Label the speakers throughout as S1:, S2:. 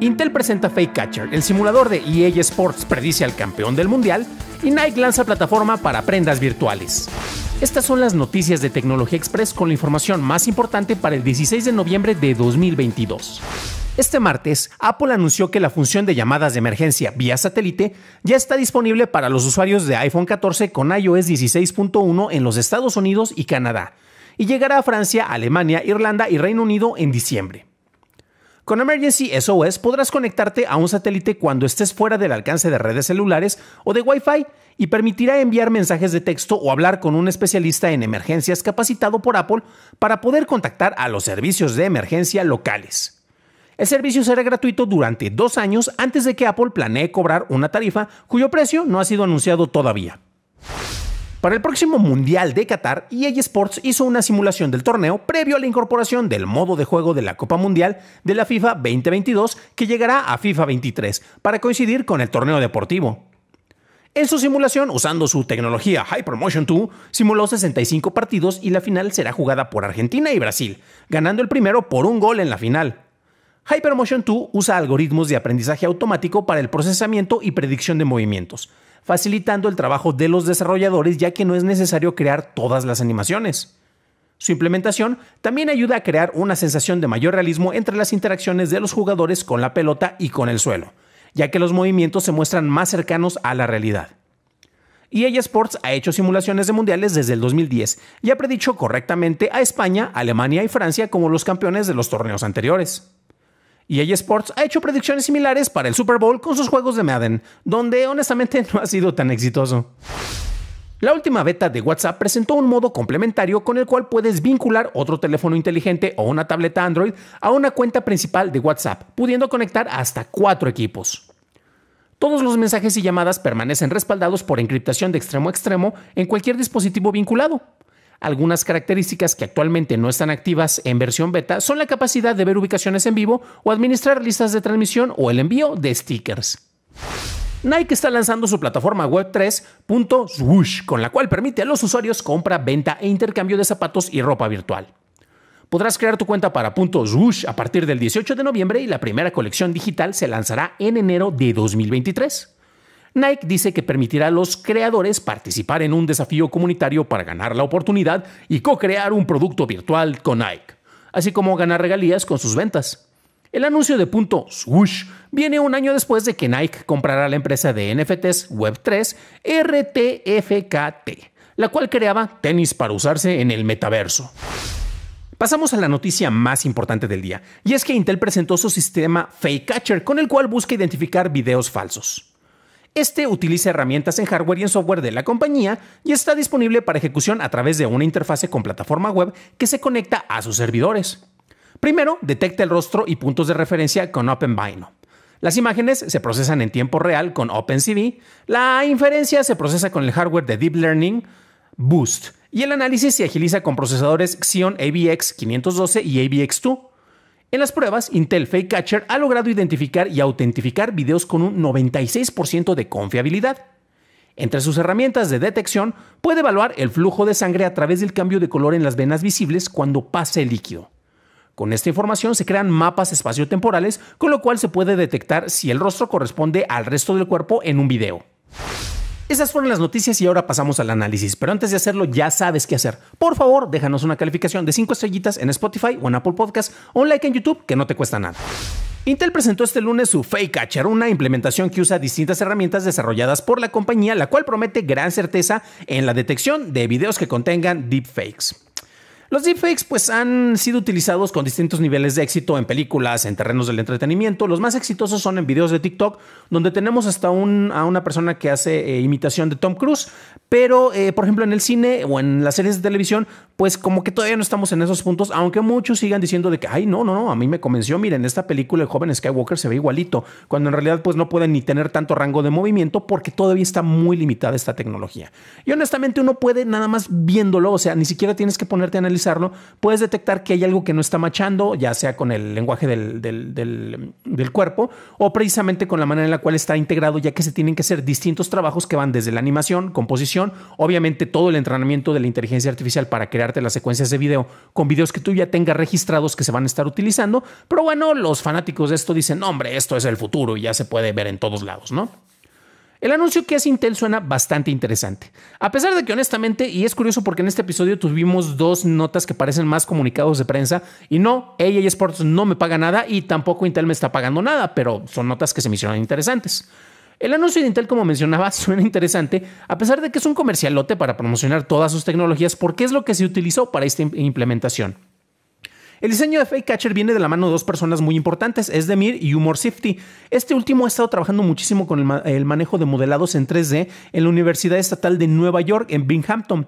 S1: Intel presenta Fake Catcher, el simulador de EA Sports predice al campeón del mundial y Nike lanza plataforma para prendas virtuales. Estas son las noticias de Tecnología Express con la información más importante para el 16 de noviembre de 2022. Este martes, Apple anunció que la función de llamadas de emergencia vía satélite ya está disponible para los usuarios de iPhone 14 con iOS 16.1 en los Estados Unidos y Canadá, y llegará a Francia, Alemania, Irlanda y Reino Unido en diciembre. Con Emergency SOS podrás conectarte a un satélite cuando estés fuera del alcance de redes celulares o de Wi-Fi y permitirá enviar mensajes de texto o hablar con un especialista en emergencias capacitado por Apple para poder contactar a los servicios de emergencia locales. El servicio será gratuito durante dos años antes de que Apple planee cobrar una tarifa cuyo precio no ha sido anunciado todavía. Para el próximo Mundial de Qatar, EA Sports hizo una simulación del torneo previo a la incorporación del modo de juego de la Copa Mundial de la FIFA 2022 que llegará a FIFA 23 para coincidir con el torneo deportivo. En su simulación, usando su tecnología Hypermotion 2, simuló 65 partidos y la final será jugada por Argentina y Brasil, ganando el primero por un gol en la final. Hypermotion 2 usa algoritmos de aprendizaje automático para el procesamiento y predicción de movimientos, facilitando el trabajo de los desarrolladores ya que no es necesario crear todas las animaciones. Su implementación también ayuda a crear una sensación de mayor realismo entre las interacciones de los jugadores con la pelota y con el suelo, ya que los movimientos se muestran más cercanos a la realidad. EA Sports ha hecho simulaciones de mundiales desde el 2010 y ha predicho correctamente a España, Alemania y Francia como los campeones de los torneos anteriores. Y EA Sports ha hecho predicciones similares para el Super Bowl con sus juegos de Madden, donde honestamente no ha sido tan exitoso. La última beta de WhatsApp presentó un modo complementario con el cual puedes vincular otro teléfono inteligente o una tableta Android a una cuenta principal de WhatsApp, pudiendo conectar hasta cuatro equipos. Todos los mensajes y llamadas permanecen respaldados por encriptación de extremo a extremo en cualquier dispositivo vinculado, algunas características que actualmente no están activas en versión beta son la capacidad de ver ubicaciones en vivo o administrar listas de transmisión o el envío de stickers. Nike está lanzando su plataforma web 3.swoosh, con la cual permite a los usuarios compra, venta e intercambio de zapatos y ropa virtual. Podrás crear tu cuenta para .swoosh a partir del 18 de noviembre y la primera colección digital se lanzará en enero de 2023. Nike dice que permitirá a los creadores participar en un desafío comunitario para ganar la oportunidad y co-crear un producto virtual con Nike, así como ganar regalías con sus ventas. El anuncio de punto swoosh viene un año después de que Nike comprará la empresa de NFTs Web3 RTFKT, la cual creaba tenis para usarse en el metaverso. Pasamos a la noticia más importante del día, y es que Intel presentó su sistema Fake Catcher, con el cual busca identificar videos falsos. Este utiliza herramientas en hardware y en software de la compañía y está disponible para ejecución a través de una interfase con plataforma web que se conecta a sus servidores. Primero, detecta el rostro y puntos de referencia con OpenVino. Las imágenes se procesan en tiempo real con OpenCV, la inferencia se procesa con el hardware de Deep Learning Boost y el análisis se agiliza con procesadores Xeon AVX 512 y AVX2. En las pruebas, Intel Fake Catcher ha logrado identificar y autentificar videos con un 96% de confiabilidad. Entre sus herramientas de detección, puede evaluar el flujo de sangre a través del cambio de color en las venas visibles cuando pase el líquido. Con esta información se crean mapas espaciotemporales, con lo cual se puede detectar si el rostro corresponde al resto del cuerpo en un video. Esas fueron las noticias y ahora pasamos al análisis. Pero antes de hacerlo, ya sabes qué hacer. Por favor, déjanos una calificación de 5 estrellitas en Spotify o en Apple Podcast o un like en YouTube que no te cuesta nada. Intel presentó este lunes su Fake Catcher, una implementación que usa distintas herramientas desarrolladas por la compañía, la cual promete gran certeza en la detección de videos que contengan deepfakes. Los deepfakes pues han sido utilizados con distintos niveles de éxito en películas, en terrenos del entretenimiento. Los más exitosos son en videos de TikTok, donde tenemos hasta a una persona que hace eh, imitación de Tom Cruise. Pero, eh, por ejemplo, en el cine o en las series de televisión, pues como que todavía no estamos en esos puntos, aunque muchos sigan diciendo de que, ay, no, no, no, a mí me convenció, miren, esta película el joven Skywalker se ve igualito, cuando en realidad pues no puede ni tener tanto rango de movimiento porque todavía está muy limitada esta tecnología. Y honestamente uno puede nada más viéndolo, o sea, ni siquiera tienes que ponerte a analizar puedes detectar que hay algo que no está machando, ya sea con el lenguaje del, cuerpo o precisamente con la manera en la cual está integrado, ya que se tienen que hacer distintos trabajos que van desde la animación, composición, obviamente todo el entrenamiento de la inteligencia artificial para crearte las secuencias de video con videos que tú ya tengas registrados que se van a estar utilizando. Pero bueno, los fanáticos de esto dicen, hombre, esto es el futuro y ya se puede ver en todos lados, ¿no? El anuncio que hace Intel suena bastante interesante. A pesar de que honestamente, y es curioso porque en este episodio tuvimos dos notas que parecen más comunicados de prensa, y no, y e Sports no me paga nada y tampoco Intel me está pagando nada, pero son notas que se me hicieron interesantes. El anuncio de Intel, como mencionaba, suena interesante, a pesar de que es un comercialote para promocionar todas sus tecnologías, porque es lo que se utilizó para esta implementación. El diseño de Fake Catcher viene de la mano de dos personas muy importantes, Es Demir y Humor Safety. Este último ha estado trabajando muchísimo con el, manejo de modelados en 3D en la Universidad Estatal de Nueva York, en Binghamton.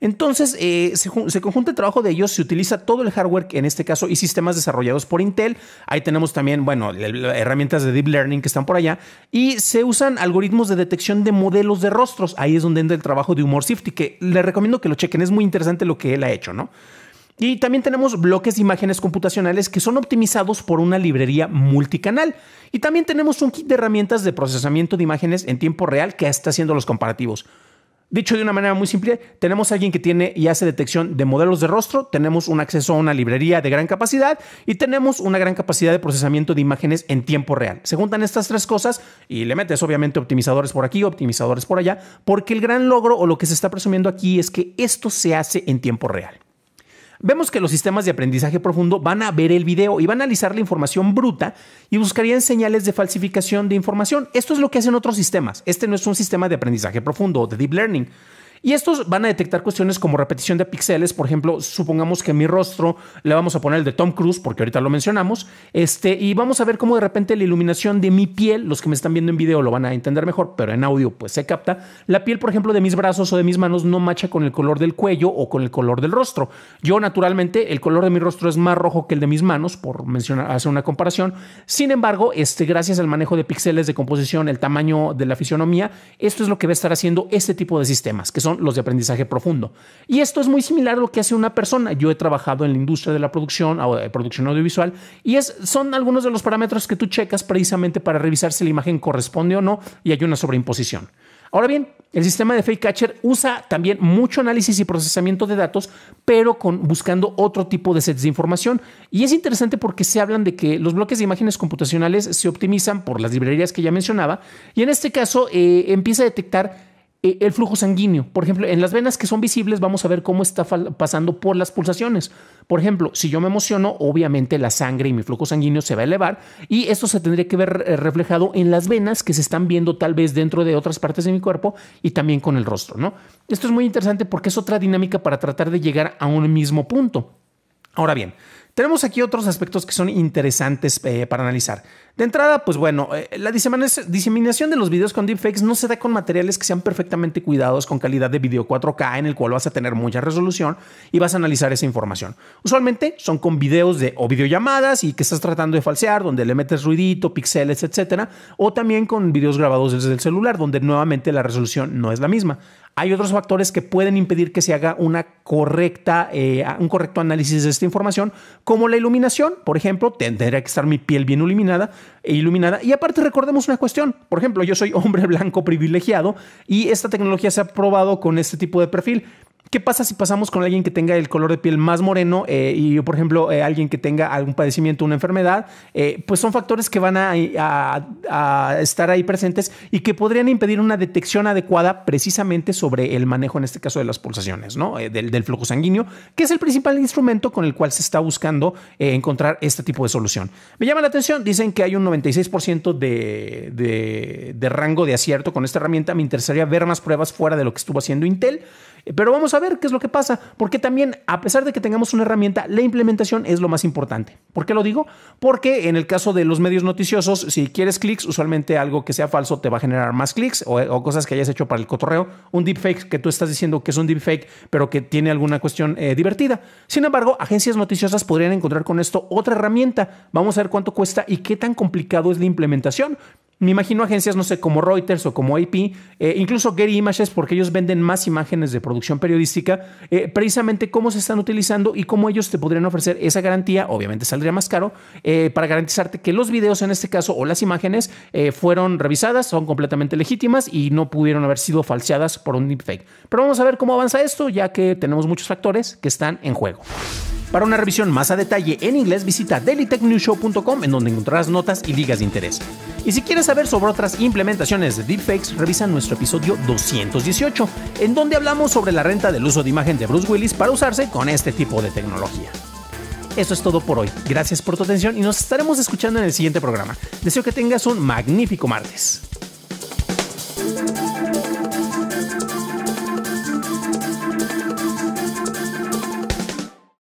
S1: Entonces, eh, se, conjunta el trabajo de ellos, se utiliza todo el hardware, en este caso, y sistemas desarrollados por Intel. Ahí tenemos también, bueno, herramientas de Deep Learning que están por allá. Y se usan algoritmos de detección de modelos de rostros. Ahí es donde entra el trabajo de Humor Safety, que le recomiendo que lo chequen. Es muy interesante lo que él ha hecho, ¿no? Y también tenemos bloques de imágenes computacionales que son optimizados por una librería multicanal. Y también tenemos un kit de herramientas de procesamiento de imágenes en tiempo real que está haciendo los comparativos. Dicho de una manera muy simple, tenemos a alguien que tiene y hace detección de modelos de rostro, tenemos un acceso a una librería de gran capacidad y tenemos una gran capacidad de procesamiento de imágenes en tiempo real. Se juntan estas tres cosas y le metes obviamente optimizadores por aquí, optimizadores por allá, porque el gran logro o lo que se está presumiendo aquí es que esto se hace en tiempo real. Vemos que los sistemas de aprendizaje profundo van a ver el video y van a analizar la información bruta y buscarían señales de falsificación de información. Esto es lo que hacen otros sistemas. Este no es un sistema de aprendizaje profundo o de deep learning. Y estos van a detectar cuestiones como repetición de píxeles, por ejemplo, supongamos que mi rostro le vamos a poner el de Tom Cruise, porque ahorita lo mencionamos, este, y vamos a ver cómo de repente la iluminación de mi piel, los que me están viendo en video lo van a entender mejor, pero en audio pues se capta, la piel, por ejemplo, de mis brazos o de mis manos no macha con el color del cuello o con el color del rostro. Yo naturalmente el color de mi rostro es más rojo que el de mis manos, por mencionar, hacer una comparación. Sin embargo, este, gracias al manejo de píxeles de composición, el tamaño de la fisionomía, esto es lo que va a estar haciendo este tipo de sistemas, que son los de aprendizaje profundo. Y esto es muy similar a lo que hace una persona. Yo he trabajado en la industria de la producción producción audiovisual y es, son algunos de los parámetros que tú checas precisamente para revisar si la imagen corresponde o no y hay una sobreimposición. Ahora bien, el sistema de Fake Catcher usa también mucho análisis y procesamiento de datos, pero con, buscando otro tipo de sets de información. Y es interesante porque se hablan de que los bloques de imágenes computacionales se optimizan por las librerías que ya mencionaba, y en este caso eh, empieza a detectar eh, el flujo sanguíneo. Por ejemplo, en las venas que son visibles vamos a ver cómo está pasando por las pulsaciones. Por ejemplo, si yo me emociono, obviamente la sangre y mi flujo sanguíneo se va a elevar y esto se tendría que ver eh, reflejado en las venas que se están viendo tal vez dentro de otras partes de mi cuerpo y también con el rostro, ¿no? Esto es muy interesante porque es otra dinámica para tratar de llegar a un mismo punto. Ahora bien, tenemos aquí otros aspectos que son interesantes eh, para analizar. De entrada, pues bueno, eh, la diseminación de los videos con deepfakes no se da con materiales que sean perfectamente cuidados con calidad de video 4K en el cual vas a tener mucha resolución y vas a analizar esa información. Usualmente son con videos de o videollamadas y que estás tratando de falsear, donde le metes ruidito, pixeles, etcétera, o también con videos grabados desde el celular, donde nuevamente la resolución no es la misma. Hay otros factores que pueden impedir que se haga una correcta, eh, un correcto análisis de esta información, como la iluminación, por ejemplo, tendría que estar mi piel bien iluminada e iluminada. Y aparte recordemos una cuestión, por ejemplo, yo soy hombre blanco privilegiado y esta tecnología se ha probado con este tipo de perfil. ¿Qué pasa si pasamos con alguien que tenga el color de piel más moreno eh, y yo, por ejemplo, eh, alguien que tenga algún padecimiento, una enfermedad? Eh, pues son factores que van a, estar ahí presentes y que podrían impedir una detección adecuada precisamente sobre el manejo, en este caso, de las pulsaciones, ¿no? Del, flujo sanguíneo, que es el principal instrumento con el cual se está buscando encontrar este tipo de solución. Me llama la atención, dicen que hay un 96% de, de rango de acierto con esta herramienta. Me interesaría ver más pruebas fuera de lo que estuvo haciendo Intel. Pero vamos a ver qué es lo que pasa, porque también a pesar de que tengamos una herramienta, la implementación es lo más importante. ¿Por qué lo digo? Porque en el caso de los medios noticiosos, si quieres clics, usualmente algo que sea falso te va a generar más clics o, cosas que hayas hecho para el cotorreo. Un deepfake que tú estás diciendo que es un deepfake, pero que tiene alguna cuestión eh, divertida. Sin embargo, agencias noticiosas podrían encontrar con esto otra herramienta. Vamos a ver cuánto cuesta y qué tan complicado es la implementación. Me imagino agencias, no sé, como Reuters o como AP, eh, incluso Getty Images, porque ellos venden más imágenes de producción periodística, eh, precisamente cómo se están utilizando y cómo ellos te podrían ofrecer esa garantía, obviamente saldría más caro, eh, para garantizarte que los videos en este caso o las imágenes fueron revisadas, son completamente legítimas y no pudieron haber sido falseadas por un deepfake. Pero vamos a ver cómo avanza esto, ya que tenemos muchos factores que están en juego. Para una revisión más a detalle en inglés, visita dailytechnewshow.com en donde encontrarás notas y ligas de interés. Y si quieres saber sobre otras implementaciones de deepfakes, revisa nuestro episodio 218, en donde hablamos sobre la renta del uso de imagen de Bruce Willis para usarse con este tipo de tecnología. Eso es todo por hoy. Gracias por tu atención y nos estaremos escuchando en el siguiente programa. Deseo que tengas un magnífico martes.